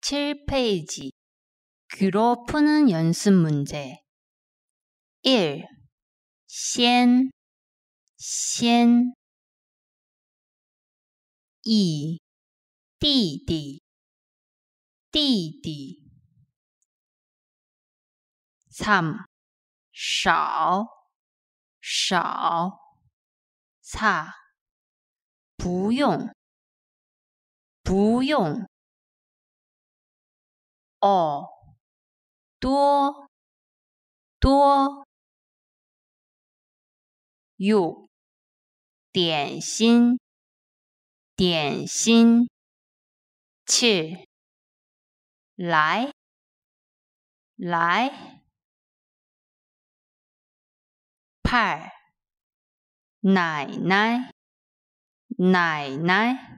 107페이지 귀로 푸는 연습 문제 1. 先先 2. 弟弟弟弟 3. 少少 4. 不用不用哦，多多，u 点心，点心去来来，派奶奶，奶奶。